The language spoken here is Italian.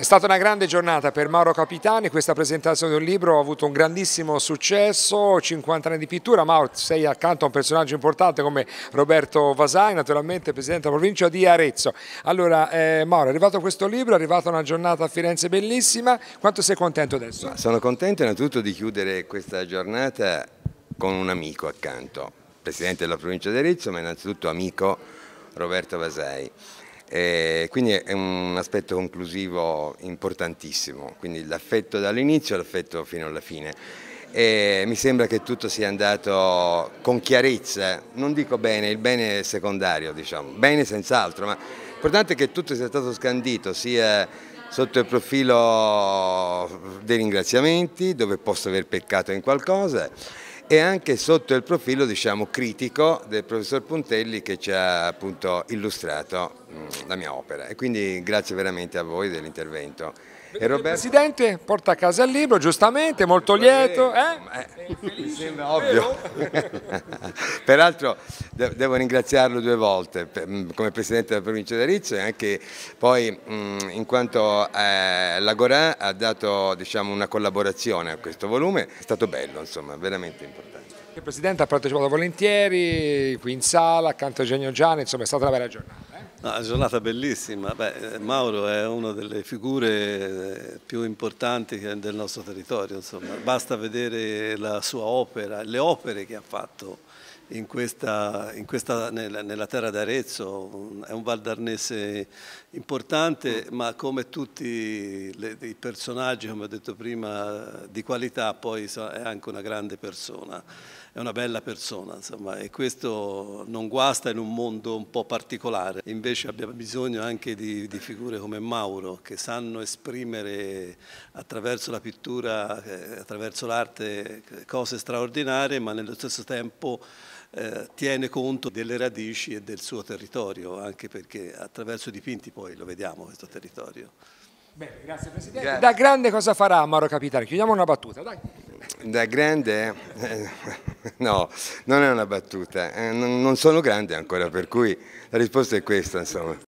È stata una grande giornata per Mauro Capitani, questa presentazione di un libro ha avuto un grandissimo successo, 50 anni di pittura, Mauro sei accanto a un personaggio importante come Roberto Vasai, naturalmente Presidente della provincia di Arezzo. Allora eh, Mauro è arrivato questo libro, è arrivata una giornata a Firenze bellissima, quanto sei contento adesso? sono contento innanzitutto di chiudere questa giornata con un amico accanto, Presidente della provincia di Arezzo ma innanzitutto amico Roberto Vasai e eh, quindi è un aspetto conclusivo importantissimo, quindi l'affetto dall'inizio e l'affetto fino alla fine. E mi sembra che tutto sia andato con chiarezza, non dico bene, il bene è secondario, diciamo, bene senz'altro, ma l'importante è che tutto sia stato scandito, sia sotto il profilo dei ringraziamenti, dove posso aver peccato in qualcosa, e anche sotto il profilo diciamo, critico del professor Puntelli che ci ha appunto illustrato mm, la mia opera. E quindi grazie veramente a voi dell'intervento. Il eh, Presidente porta a casa il libro, giustamente, molto lieto. Eh? eh? Mi sembra ovvio. Peraltro devo ringraziarlo due volte, mm, come Presidente della provincia di Arezzo e anche poi mm, in quanto eh, l'Agorà ha dato diciamo, una collaborazione a questo volume. È stato bello, insomma, veramente importante importante. Il Presidente ha partecipato volentieri qui in sala, accanto a Eugenio Gianni, insomma è stata una bella giornata. Eh una giornata bellissima. Beh, eh, Mauro è una delle figure eh, più importanti del nostro territorio, insomma. basta vedere la sua opera, le opere che ha fatto in questa, in questa, nella, terra d'Arezzo, è un valdarnese importante, ma come tutti i personaggi, come ho detto prima, di qualità, poi è anche una grande persona, è una bella persona, insomma, e questo non guasta in un mondo un po' particolare. Invece invece abbiamo bisogno anche di, di, figure come Mauro che sanno esprimere attraverso la pittura, eh, attraverso l'arte cose straordinarie ma nello stesso tempo eh, tiene conto delle radici e del suo territorio anche perché attraverso i dipinti poi lo vediamo questo territorio. Bene, grazie Presidente. Grazie. Da grande cosa farà Mauro Capitano? Chiudiamo una battuta. Dai. Da grande... Eh. no, non è una battuta, eh, non sono grande ancora, per cui la risposta è questa, insomma.